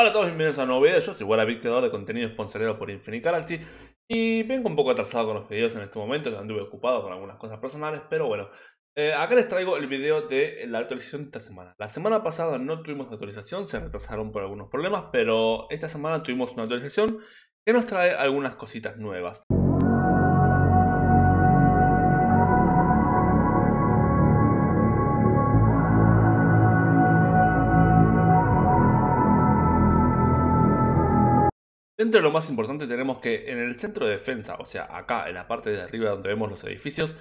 Hola a todos, bienvenidos a un nuevo video. Yo soy creador de contenido sponsorero por Infinite Galaxy. Y vengo un poco atrasado con los videos en este momento, que anduve ocupado con algunas cosas personales, pero bueno. Eh, acá les traigo el video de la actualización de esta semana. La semana pasada no tuvimos actualización, se retrasaron por algunos problemas, pero esta semana tuvimos una actualización que nos trae algunas cositas nuevas. Entre lo más importante tenemos que en el centro de defensa, o sea, acá en la parte de arriba donde vemos los edificios,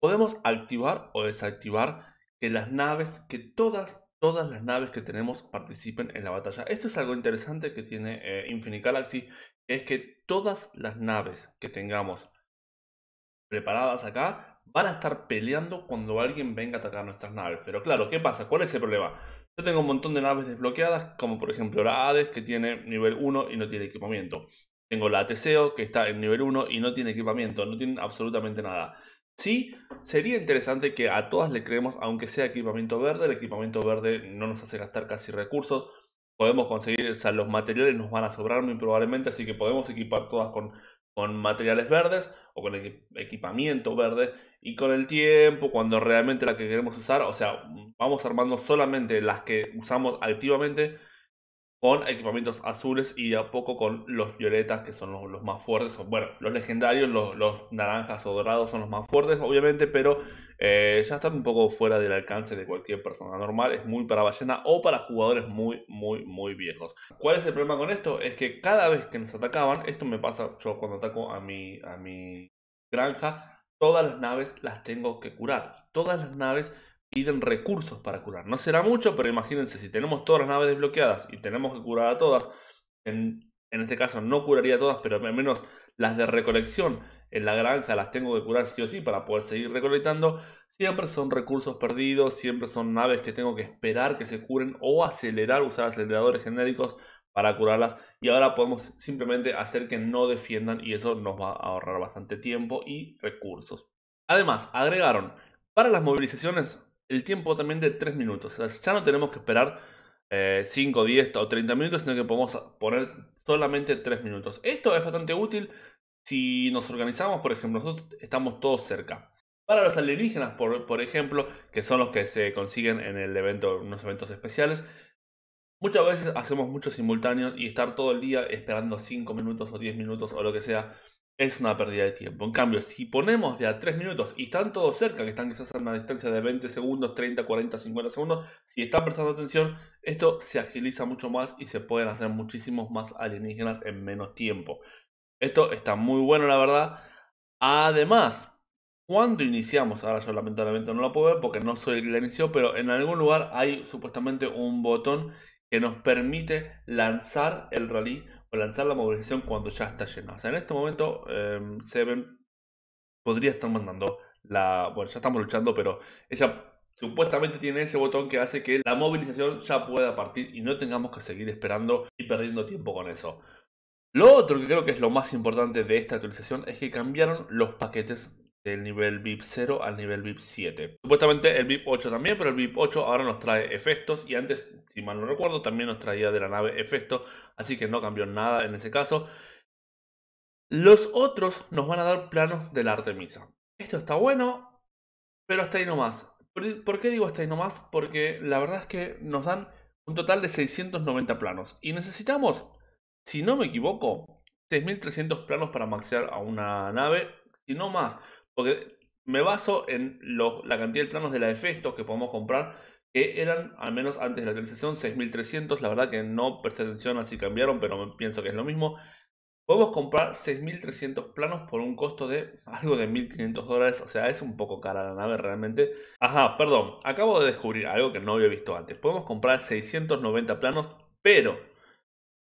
podemos activar o desactivar que las naves, que todas, todas las naves que tenemos participen en la batalla. Esto es algo interesante que tiene eh, Infinite Galaxy, es que todas las naves que tengamos preparadas acá van a estar peleando cuando alguien venga a atacar nuestras naves. Pero claro, ¿qué pasa? ¿Cuál es el problema? Yo tengo un montón de naves desbloqueadas, como por ejemplo la Hades, que tiene nivel 1 y no tiene equipamiento. Tengo la Teseo, que está en nivel 1 y no tiene equipamiento, no tiene absolutamente nada. Sí, sería interesante que a todas le creemos, aunque sea equipamiento verde, el equipamiento verde no nos hace gastar casi recursos, podemos conseguir, o sea, los materiales nos van a sobrar muy probablemente, así que podemos equipar todas con con materiales verdes o con equipamiento verde y con el tiempo, cuando realmente la que queremos usar, o sea, vamos armando solamente las que usamos activamente con equipamientos azules y a poco con los violetas, que son los, más fuertes. Bueno, los legendarios, los, naranjas o dorados son los más fuertes, obviamente, pero eh, ya están un poco fuera del alcance de cualquier persona normal. Es muy para ballena o para jugadores muy, muy, muy viejos. ¿Cuál es el problema con esto? Es que cada vez que nos atacaban, esto me pasa yo cuando ataco a mi, a mi granja, todas las naves las tengo que curar. Todas las naves piden recursos para curar. No será mucho, pero imagínense, si tenemos todas las naves desbloqueadas y tenemos que curar a todas, en, este caso no curaría a todas, pero al menos las de recolección en la granja las tengo que curar sí o sí para poder seguir recolectando. Siempre son recursos perdidos, siempre son naves que tengo que esperar que se curen o acelerar, usar aceleradores genéricos para curarlas. Y ahora podemos simplemente hacer que no defiendan y eso nos va a ahorrar bastante tiempo y recursos. Además, agregaron para las movilizaciones el tiempo también de 3 minutos. ya no tenemos que esperar 5, eh, 10 o 30 minutos, sino que podemos poner solamente 3 minutos. Esto es bastante útil si nos organizamos, por ejemplo, nosotros estamos todos cerca. Para los alienígenas, por, por ejemplo, que son los que se consiguen en el evento, unos eventos especiales, muchas veces hacemos muchos simultáneos y estar todo el día esperando 5 minutos o 10 minutos o lo que sea es una pérdida de tiempo. En cambio, si ponemos de a 3 minutos y están todos cerca, que están quizás a una distancia de 20 segundos, 30, 40, 50 segundos, si están prestando atención, esto se agiliza mucho más y se pueden hacer muchísimos más alienígenas en menos tiempo. Esto está muy bueno, la verdad. Además, cuando iniciamos, ahora yo lamentablemente no lo puedo ver porque no soy el que la inició, pero en algún lugar hay supuestamente un botón que nos permite lanzar el rally lanzar la movilización cuando ya está llena. O sea, en este momento em, Seven podría estar mandando la... Bueno, ya estamos luchando, pero ella supuestamente tiene ese botón que hace que la movilización ya pueda partir y no tengamos que seguir esperando y perdiendo tiempo con eso. Lo otro que creo que es lo más importante de esta actualización es que cambiaron los paquetes del nivel VIP 0 al nivel VIP 7. Supuestamente el VIP 8 también, pero el VIP 8 ahora nos trae efectos y antes, si mal no recuerdo, también nos traía de la nave efectos, así que no cambió nada en ese caso. Los otros nos van a dar planos de la Artemisa. Esto está bueno, pero hasta ahí nomás. ¿Por qué digo hasta ahí nomás? Porque la verdad es que nos dan un total de 690 planos y necesitamos, si no me equivoco, 6.300 planos para maxear a una nave, y no más. Porque me baso en la cantidad de planos de la EFESTO que podemos comprar, que eran, al menos antes de la actualización, 6300. La verdad que no presté atención así cambiaron, pero pienso que es lo mismo. Podemos comprar 6.300 planos por un costo de algo de 1.500 dólares, o sea, es un poco cara la nave realmente. Ajá, perdón, acabo de descubrir algo que no había visto antes. Podemos comprar 690 planos, pero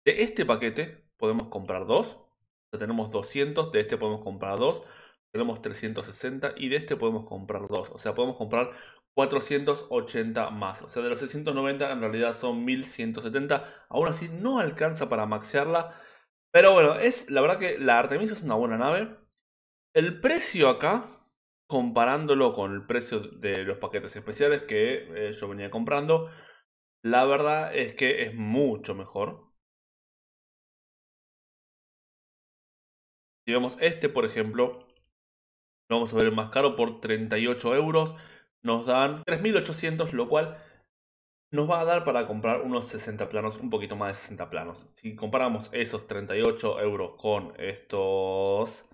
de este paquete podemos comprar dos. Ya tenemos 200, de este podemos comprar dos tenemos 360 y de este podemos comprar dos. O sea, podemos comprar 480 más. O sea, de los 690 en realidad son 1170. Aún así no alcanza para maxearla. Pero bueno, es la verdad que la Artemisa es una buena nave. El precio acá, comparándolo con el precio de los paquetes especiales que eh, yo venía comprando, la verdad es que es mucho mejor. Si vemos este, por ejemplo, lo vamos a ver el más caro por 38 euros. Nos dan 3.800, lo cual nos va a dar para comprar unos 60 planos, un poquito más de 60 planos. Si comparamos esos 38 euros con estos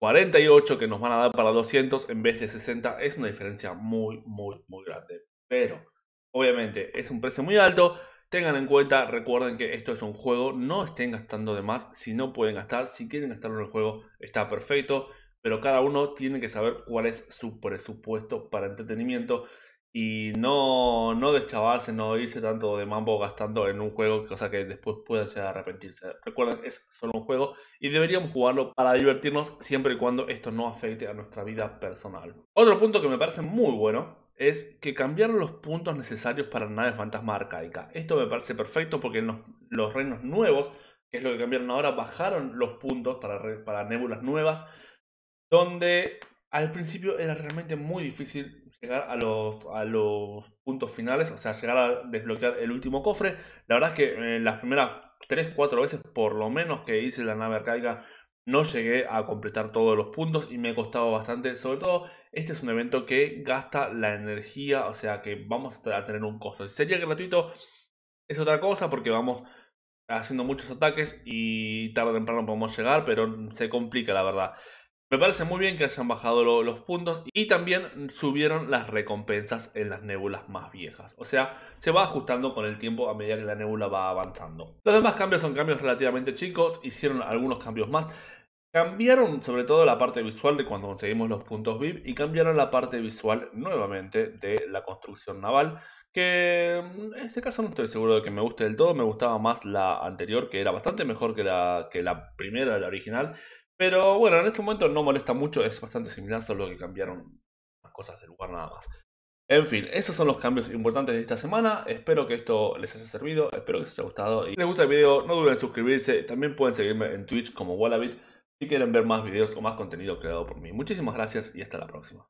48 que nos van a dar para 200 en vez de 60, es una diferencia muy, muy, muy grande. Pero, obviamente, es un precio muy alto. Tengan en cuenta, recuerden que esto es un juego, no estén gastando de más, si no pueden gastar, si quieren gastarlo en el juego está perfecto, pero cada uno tiene que saber cuál es su presupuesto para entretenimiento y no, no deschavarse, no irse tanto de mambo gastando en un juego, cosa que después puedan llegar a arrepentirse. Recuerden, es solo un juego y deberíamos jugarlo para divertirnos siempre y cuando esto no afecte a nuestra vida personal. Otro punto que me parece muy bueno es que cambiaron los puntos necesarios para naves fantasma arcaica. Esto me parece perfecto porque en los, reinos nuevos, que es lo que cambiaron ahora, bajaron los puntos para, para nébulas nuevas, donde al principio era realmente muy difícil llegar a los, a los puntos finales, o sea, llegar a desbloquear el último cofre. La verdad es que eh, las primeras 3, 4 veces por lo menos que hice la nave arcaica no llegué a completar todos los puntos y me ha costado bastante. Sobre todo, este es un evento que gasta la energía, o sea que vamos a tener un costo. Si sería gratuito, es otra cosa porque vamos haciendo muchos ataques y tarde o temprano podemos llegar, pero se complica la verdad. Me parece muy bien que hayan bajado los puntos y también subieron las recompensas en las nébulas más viejas. O sea, se va ajustando con el tiempo a medida que la nebula va avanzando. Los demás cambios son cambios relativamente chicos, hicieron algunos cambios más. Cambiaron sobre todo la parte visual de cuando conseguimos los puntos VIP y cambiaron la parte visual nuevamente de la construcción naval, que mm, en este caso no estoy seguro de que me guste del todo, me gustaba más la anterior, que era bastante mejor que la, que la primera, la original, pero bueno, en este momento no molesta mucho, es bastante similar, solo que cambiaron las cosas de lugar nada más. En fin, esos son los cambios importantes de esta semana. Espero que esto les haya servido, espero que les haya gustado. Y si les gusta el video, no duden en suscribirse. También pueden seguirme en Twitch como Wallabit si quieren ver más videos o más contenido creado por mí. Muchísimas gracias y hasta la próxima.